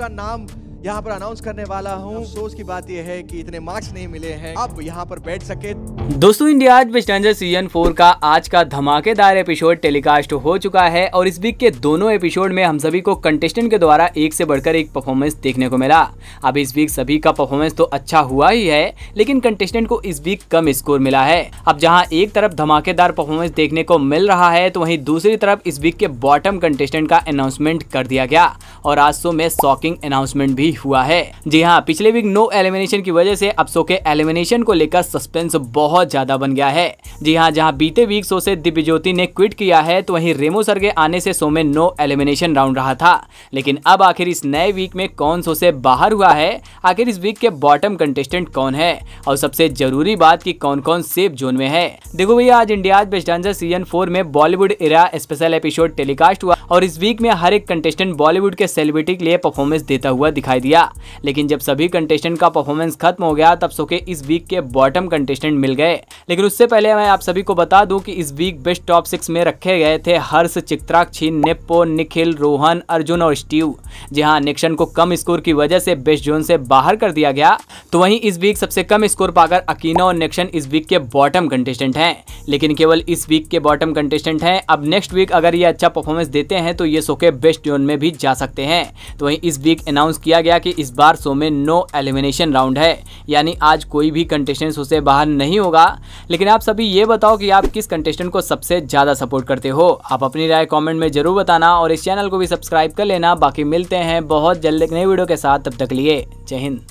का नाम यहाँ पर अनाउंस करने वाला हूँ अफसोस की बात यह है कि इतने मार्क्स नहीं मिले हैं अब यहाँ पर बैठ सके दोस्तों इंडिया आज वेस्ट सीजन फोर का आज का धमाकेदार एपिसोड टेलीकास्ट हो चुका है और इस वीक के दोनों एपिसोड में हम सभी को कंटेस्टेंट के द्वारा एक से बढ़कर एक परफॉर्मेंस देखने को मिला अब इस वीक सभी का परफॉर्मेंस तो अच्छा हुआ ही है लेकिन कंटेस्टेंट को इस वीक कम स्कोर मिला है अब जहाँ एक तरफ धमाकेदार परफॉर्मेंस देखने को मिल रहा है तो वही दूसरी तरफ इस वीक के बॉटम कंटेस्टेंट का अनाउंसमेंट कर दिया गया और आज शो में शॉकिंग अनाउंसमेंट भी हुआ है जी हाँ पिछले वीक नो एलिमिनेशन की वजह से अब शो के एलिमिनेशन को लेकर सस्पेंस बहुत ज्यादा बन गया है जी हाँ जहाँ बीते वीक शो से दिव्य ज्योति ने क्विट किया है तो वही रेमो सर के आने से सो में नो एलिमिनेशन राउंड रहा था लेकिन अब आखिर इस नए वीक में कौन शो से बाहर हुआ है आखिर इस वीक के बॉटम कंटेस्टेंट कौन है और सबसे जरूरी बात की कौन कौन सेफ जोन में है देखो भैया आज India best dancer season four में Bollywood era special episode telecast हुआ और इस वीक में हर एक कंटेस्टेंट बॉलीवुड के सेलिब्रिटी के लिए परफॉर्मेंस देता हुआ दिखाई दिया लेकिन जब सभी कंटेस्टेंट का परफॉर्मेंस खत्म हो गया तब सोके इस वीक के बॉटम कंटेस्टेंट मिल गए लेकिन उससे पहले मैं आप सभी को बता दूं कि इस वीक बेस्ट टॉप सिक्स में रखे गए थे हर्ष चित्राक्षी नेप्पो निखिल रोहन अर्जुन और स्टीव जहां निक्शन को कम स्कोर की वजह से बेस्ट जोन से बाहर कर दिया गया तो वहीं इस वीक सबसे कम स्कोर पाकर अकीना और नेक्शन इस वीक के बॉटम कंटेस्टेंट हैं लेकिन केवल इस वीक के बॉटम कंटेस्टेंट हैं अब नेक्स्ट वीक अगर ये अच्छा परफॉर्मेंस देते हैं तो ये सोके बेस्ट जोन में भी जा सकते हैं तो वहीं इस वीक अनाउंस किया गया गया कि इस बार शो में नो एलिमिनेशन राउंड है यानी आज कोई भी कंटेस्टेंट उसे बाहर नहीं होगा लेकिन आप सभी ये बताओ कि आप किस कंटेस्टेंट को सबसे ज़्यादा सपोर्ट करते हो आप अपनी राय कॉमेंट में ज़रूर बताना और इस चैनल को भी सब्सक्राइब कर लेना बाकी मिलते हैं बहुत जल्द एक नई वीडियो के साथ तब तक लिए जय हिंद